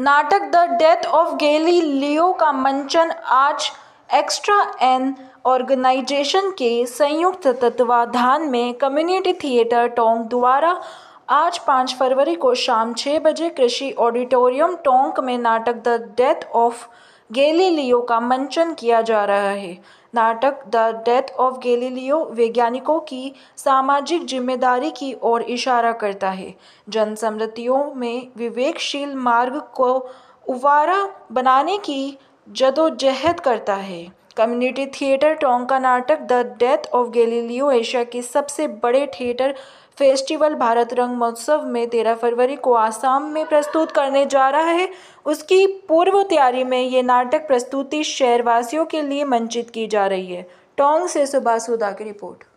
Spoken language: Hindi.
नाटक द डेथ ऑफ गेली लियो का मंचन आज एक्स्ट्रा एन ऑर्गेनाइजेशन के संयुक्त तत्वाधान में कम्युनिटी थिएटर टोंक द्वारा आज पाँच फरवरी को शाम छः बजे कृषि ऑडिटोरियम टोंक में नाटक द डेथ ऑफ गेली लियो का मंचन किया जा रहा है नाटक द डेथ ऑफ गेलीलियो वैज्ञानिकों की सामाजिक जिम्मेदारी की ओर इशारा करता है जनसमृतियों में विवेकशील मार्ग को उवारा बनाने की जदोजहद करता है कम्युनिटी थिएटर टोंग का नाटक the death of Galileo Asia के सबसे बड़े थिएटर फेस्टिवल भारत रंग महोत्सव में तेरह फरवरी को आसाम में प्रस्तुत करने जा रहा है उसकी पूर्व तैयारी में ये नाटक प्रस्तुति शहरवासियों के लिए मंचित की जा रही है टोंग से सुभाष सुधा की रिपोर्ट